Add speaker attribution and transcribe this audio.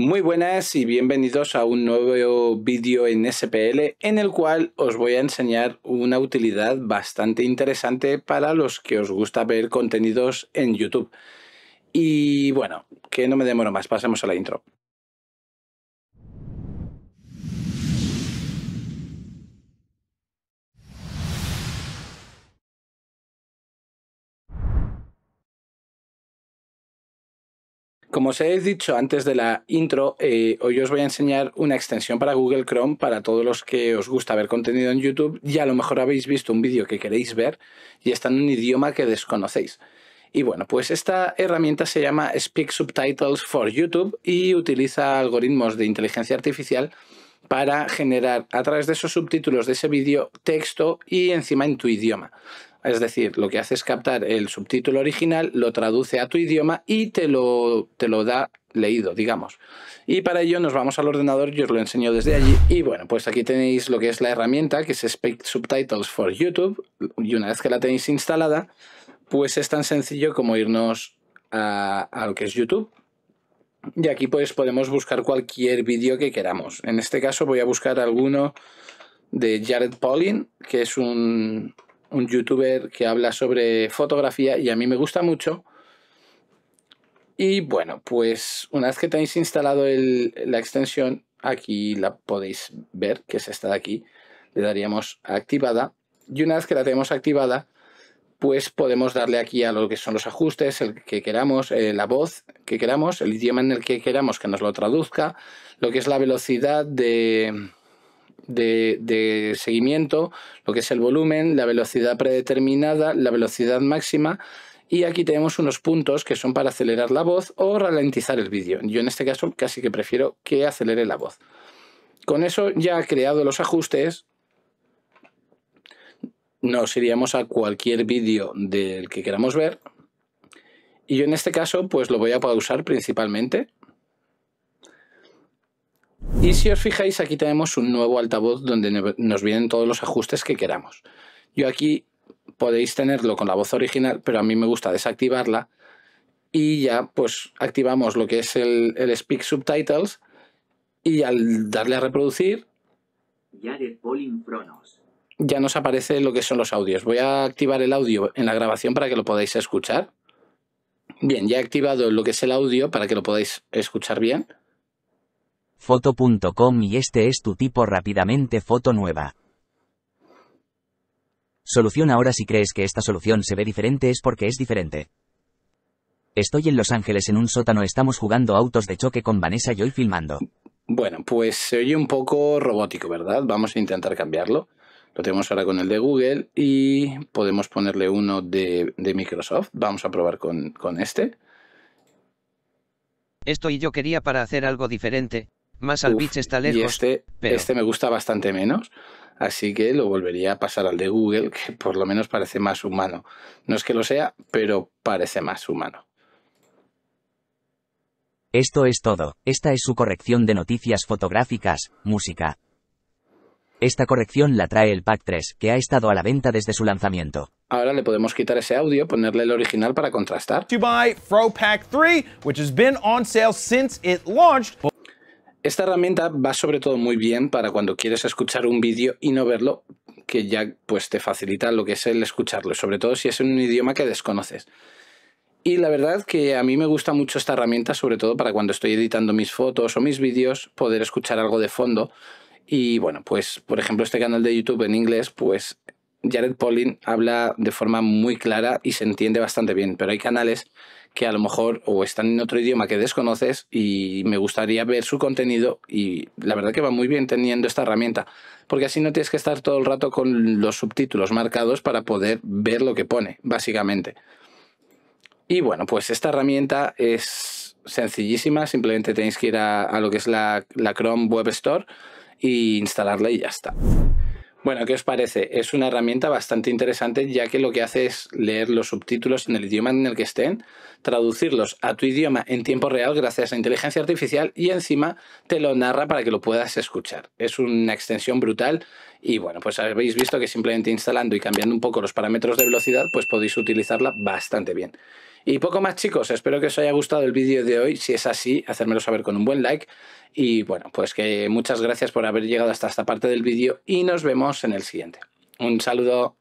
Speaker 1: Muy buenas y bienvenidos a un nuevo vídeo en SPL en el cual os voy a enseñar una utilidad bastante interesante para los que os gusta ver contenidos en YouTube. Y bueno, que no me demoro más, pasemos a la intro. Como os he dicho antes de la intro, eh, hoy os voy a enseñar una extensión para Google Chrome para todos los que os gusta ver contenido en YouTube y a lo mejor habéis visto un vídeo que queréis ver y está en un idioma que desconocéis. Y bueno, pues esta herramienta se llama Speak Subtitles for YouTube y utiliza algoritmos de inteligencia artificial para generar a través de esos subtítulos de ese vídeo texto y encima en tu idioma. Es decir, lo que hace es captar el subtítulo original, lo traduce a tu idioma y te lo, te lo da leído, digamos. Y para ello nos vamos al ordenador, yo os lo enseño desde allí. Y bueno, pues aquí tenéis lo que es la herramienta, que es Speak Subtitles for YouTube. Y una vez que la tenéis instalada, pues es tan sencillo como irnos a, a lo que es YouTube. Y aquí pues podemos buscar cualquier vídeo que queramos. En este caso voy a buscar alguno de Jared Paulin, que es un, un youtuber que habla sobre fotografía y a mí me gusta mucho. Y bueno, pues una vez que tenéis instalado la extensión, aquí la podéis ver, que es esta de aquí, le daríamos activada. Y una vez que la tenemos activada, pues podemos darle aquí a lo que son los ajustes, el que queramos, eh, la voz que queramos, el idioma en el que queramos que nos lo traduzca, lo que es la velocidad de, de, seguimiento, lo que es el volumen, la velocidad predeterminada, la velocidad máxima y aquí tenemos unos puntos que son para acelerar la voz o ralentizar el vídeo. Yo en este caso casi que prefiero que acelere la voz. Con eso ya he creado los ajustes, nos iríamos a cualquier vídeo del que queramos ver. Y yo en este caso pues lo voy a pausar principalmente y si os fijáis, aquí tenemos un nuevo altavoz donde nos vienen todos los ajustes que queramos. Yo aquí podéis tenerlo con la voz original, pero a mí me gusta desactivarla y ya pues activamos lo que es el, Speak Subtitles y al darle a reproducir ya nos aparece lo que son los audios. Voy a activar el audio en la grabación para que lo podáis escuchar. Bien, ya he activado lo que es el audio para que lo podáis escuchar bien
Speaker 2: foto.com y este es tu tipo rápidamente foto nueva. Solución ahora si crees que esta solución se ve diferente es porque es diferente. Estoy en Los Ángeles en un sótano, estamos jugando autos de choque con Vanessa y hoy
Speaker 1: filmando. Bueno, pues se oye un poco robótico, ¿verdad? Vamos a intentar cambiarlo. Lo tenemos ahora con el de Google y podemos ponerle uno de, Microsoft. Vamos a probar con este.
Speaker 2: Esto y yo quería para hacer algo diferente, más al está lejos. este,
Speaker 1: este me gusta bastante menos. Así que lo volvería a pasar al de Google, que por lo menos parece más humano. No es que lo sea, pero parece más humano.
Speaker 2: Esto es todo. Esta es su corrección de noticias fotográficas, música. Esta corrección la trae el Pack 3, que ha estado a la venta desde su lanzamiento.
Speaker 1: Ahora le podemos quitar ese audio, ponerle el original para contrastar. buy Pack 3, which has been on sale since it launched. Esta herramienta va sobre todo muy bien para cuando quieres escuchar un vídeo y no verlo, que ya pues te facilita lo que es el escucharlo, sobre todo si es en un idioma que desconoces. Y la verdad que a mí me gusta mucho esta herramienta, sobre todo para cuando estoy editando mis fotos o mis vídeos, poder escuchar algo de fondo. Y bueno, pues por ejemplo este canal de YouTube en inglés, pues Jared Polin habla de forma muy clara y se entiende bastante bien, pero hay canales que a lo mejor o están en otro idioma que desconoces y me gustaría ver su contenido y la verdad que va muy bien teniendo esta herramienta, porque así no tienes que estar todo el rato con los subtítulos marcados para poder ver lo que pone, básicamente. Y bueno, pues esta herramienta es sencillísima, simplemente tenéis que ir a, lo que es la, la Chrome Web Store e instalarla y ya está. Bueno, ¿qué os parece? Es una herramienta bastante interesante ya que lo que hace es leer los subtítulos en el idioma en el que estén, traducirlos a tu idioma en tiempo real gracias a inteligencia artificial y encima te lo narra para que lo puedas escuchar. Es una extensión brutal y bueno, pues habéis visto que simplemente instalando y cambiando un poco los parámetros de velocidad pues podéis utilizarla bastante bien. Y poco más chicos, espero que os haya gustado el vídeo de hoy. Si es así, hacérmelo saber con un buen like. Y bueno, pues que muchas gracias por haber llegado hasta esta parte del vídeo y nos vemos en el siguiente. Un saludo.